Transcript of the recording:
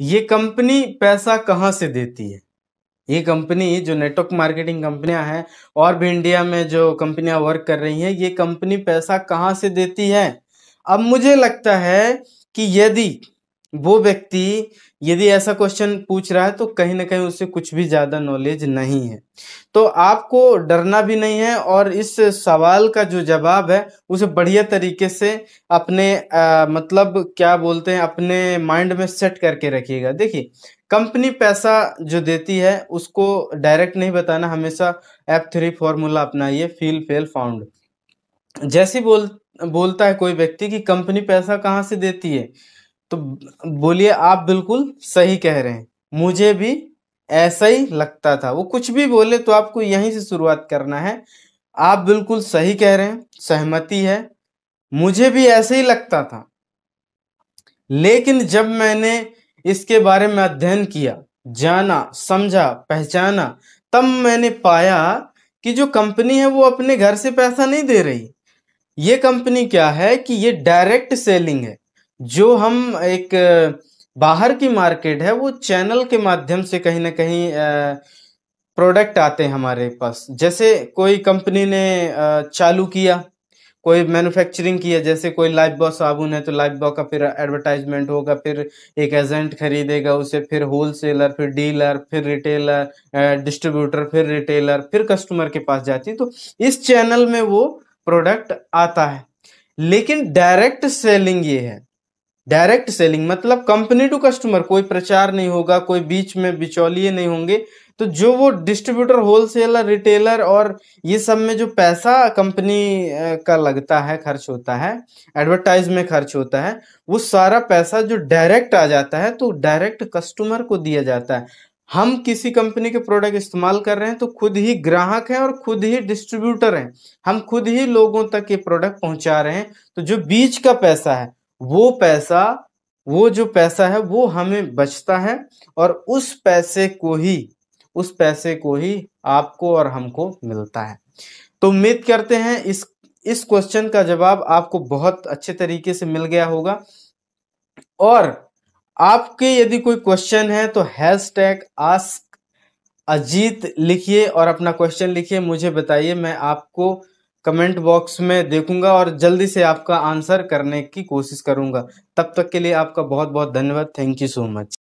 ये कंपनी पैसा कहाँ से देती है ये कंपनी जो नेटवर्क मार्केटिंग कंपनियां हैं और भी इंडिया में जो कंपनियां वर्क कर रही हैं ये कंपनी पैसा कहाँ से देती है अब मुझे लगता है कि यदि वो व्यक्ति यदि ऐसा क्वेश्चन पूछ रहा है तो कहीं ना कहीं उसे कुछ भी ज़्यादा नॉलेज नहीं है तो आपको डरना भी नहीं है और इस सवाल का जो जवाब है उसे बढ़िया तरीके से अपने आ, मतलब क्या बोलते हैं अपने माइंड में सेट करके रखिएगा देखिए कंपनी पैसा जो देती है उसको डायरेक्ट नहीं बताना हमेशा एप थ्री फॉर्मूला अपनाइए फील फेल फाउंड जैसे बोल बोलता है कोई व्यक्ति कि कंपनी पैसा कहाँ से देती है तो बोलिए आप बिल्कुल सही कह रहे हैं मुझे भी ऐसा ही लगता था वो कुछ भी बोले तो आपको यहीं से शुरुआत करना है आप बिल्कुल सही कह रहे हैं सहमति है मुझे भी ऐसे ही लगता था लेकिन जब मैंने इसके बारे में अध्ययन किया जाना समझा पहचाना तब मैंने पाया कि जो कंपनी है वो अपने घर से पैसा नहीं दे रही ये कंपनी क्या है कि ये डायरेक्ट सेलिंग है जो हम एक बाहर की मार्केट है वो चैनल के माध्यम से कहीं ना कहीं प्रोडक्ट आते हैं हमारे पास जैसे कोई कंपनी ने चालू किया कोई मैन्युफैक्चरिंग किया जैसे कोई लाइफ बॉय साबुन है तो लाइफ बॉ का फिर एडवर्टाइजमेंट होगा फिर एक एजेंट खरीदेगा उसे फिर होल सेलर फिर डीलर फिर रिटेलर डिस्ट्रीब्यूटर फिर रिटेलर फिर कस्टमर के पास जाती है तो इस चैनल में वो प्रोडक्ट आता है लेकिन डायरेक्ट सेलिंग ये है डायरेक्ट सेलिंग मतलब कंपनी टू कस्टमर कोई प्रचार नहीं होगा कोई बीच में बिचौलिए नहीं होंगे तो जो वो डिस्ट्रीब्यूटर होलसेलर रिटेलर और ये सब में जो पैसा कंपनी का लगता है खर्च होता है एडवर्टाइज में खर्च होता है वो सारा पैसा जो डायरेक्ट आ जाता है तो डायरेक्ट कस्टमर को दिया जाता है हम किसी कंपनी के प्रोडक्ट इस्तेमाल कर रहे हैं तो खुद ही ग्राहक हैं और खुद ही डिस्ट्रीब्यूटर हैं हम खुद ही लोगों तक ये प्रोडक्ट पहुंचा रहे हैं तो जो बीच का पैसा है वो पैसा वो जो पैसा है वो हमें बचता है और उस पैसे को ही उस पैसे को ही आपको और हमको मिलता है तो उम्मीद करते हैं इस इस क्वेश्चन का जवाब आपको बहुत अच्छे तरीके से मिल गया होगा और आपके यदि कोई क्वेश्चन है तो हैश टैग आस्क अजीत लिखिए और अपना क्वेश्चन लिखिए मुझे बताइए मैं आपको कमेंट बॉक्स में देखूंगा और जल्दी से आपका आंसर करने की कोशिश करूंगा तब तक के लिए आपका बहुत बहुत धन्यवाद थैंक यू सो मच